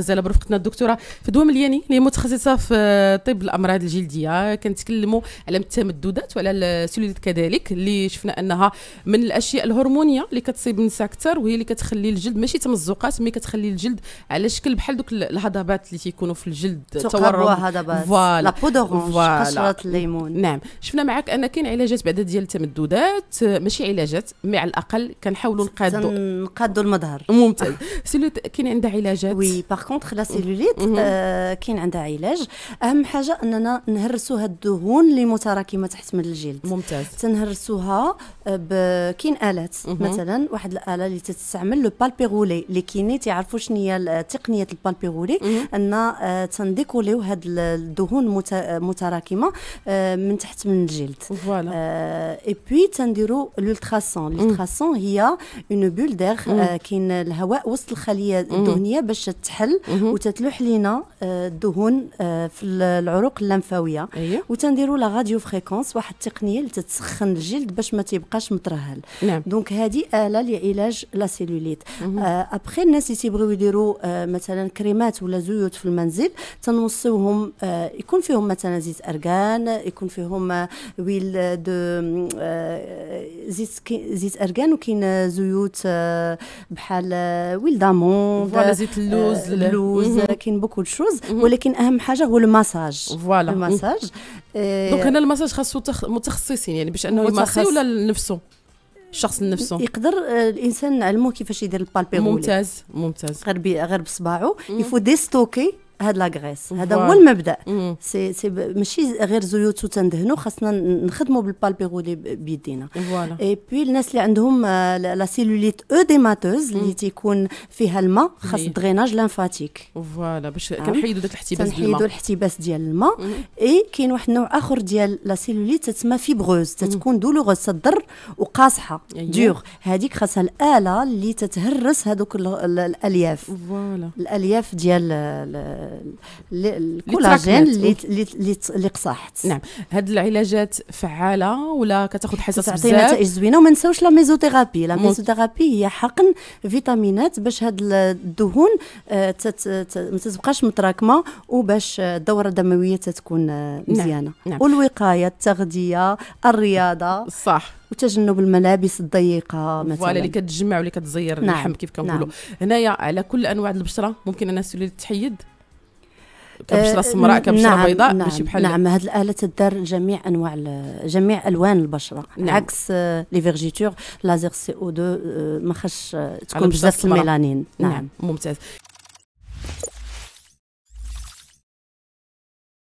مازال برفقتنا الدكتوره فدوى ملياني اللي متخصصه في آه، طب الامراض الجلديه كنتكلموا على التمددات وعلى السلوليت كذلك اللي شفنا انها من الاشياء الهرمونيه اللي كتصيب النساء اكثر وهي اللي كتخلي الجلد ماشي تمزقات مي كتخلي الجلد على شكل بحال دوك الهضبات اللي تيكونوا في الجلد تورم هضبات فوالا قشره الليمون نعم شفنا معك ان كاين علاجات بعدا ديال التمددات ماشي علاجات مي على الاقل كنحاولوا نقادوا نقادوا المظهر ممتاز سلوليت كاين عندها علاجات وي باغ كونطخ لا سيلوليت آه كاين عندها علاج اهم حاجه اننا نهرسوا هاد الدهون اللي متراكمه تحت من الجلد ممتاز تنهرسوها آه، كاين الات mm-hmm. مثلا واحد الاله اللي تستعمل لو بالبيغولي اللي كيني تيعرفوا شنو هي آه، تقنيه البالبيغولي mm-hmm. ان آه تنديكوليو هاد الدهون آه، متراكمه آه من تحت من الجلد فوالا اي بوي تنديرو لولتراسون لولتراسون mm. هي اون بول دير كاين الهواء وسط الخليه mm. الدهنيه باش تحل وتتلوح لينا آه، الدهون آه، في العروق اللمفاويه أيوه. وتنديروا لا راديو فريكونس واحد التقنيه اللي تتسخن الجلد باش ما تيبقاش مترهل نعم. دونك هذه اله لعلاج لا سيلوليت ابخي آه، الناس اللي تيبغيو يديروا مثلا كريمات ولا زيوت في المنزل تنوصيوهم يكون فيهم مثلا زيت ارغان يكون فيهم ويل دو زيت زيت ارغان وكاين زيوت بحال ويل دامون فوالا زيت اللوز البلوز كاين بوكو شوز ولكن اهم حاجه هو المساج فوالا المساج دونك هنا المساج خاصو متخصصين يعني باش انه يماسي ولا نفسه الشخص نفسه يقدر آه، الانسان نعلمه كيفاش يدير البالبيرولي ممتاز ممتاز غير غير بصباعو يفو ديستوكي هاد لاغريس هذا هو المبدا سي سي ماشي غير زيوت وتندهنوا خاصنا نخدموا اللي بيدينا اي بي الناس اللي عندهم لا سيلوليت اوديماتوز اللي تيكون فيها الماء خاص دريناج لنفاتيك فوالا باش كنحيدوا داك الاحتباس ديال الماء كنحيدوا الاحتباس ديال الماء اي كاين واحد النوع اخر ديال لا سيلوليت تسمى فيبروز تتكون دولوغوز تضر وقاصحه دور هذيك خاصها الاله اللي تتهرس هذوك الالياف فوالا الالياف ديال الكولاجين اللي اللي قصحت نعم هاد العلاجات فعاله ولا كتاخذ حصص بزاف تعطي نتائج زوينه وما نساوش لا ميزوثيرابي لا ميزوثيرابي هي حقن فيتامينات باش هاد الدهون آه، ما تبقاش متراكمه وباش الدوره الدمويه تكون آه، نعم. مزيانه نعم. نعم. والوقايه التغذيه الرياضه صح وتجنب الملابس الضيقه مثلا فوالا اللي كتجمع واللي كتزير نعم. اللحم كيف كنقولوا نعم. هنايا على كل انواع البشره ممكن الناس تحيد كبشره طيب، آه، سمراء كبشره نعم بيضاء نعم ماشي بحال نعم هذه الاله تدار جميع انواع جميع الوان البشره نعم. عكس لي فيرجيتور لازيغ سي او دو ما خاش آه، تكون بزاف الميلانين نعم, نعم. ممتاز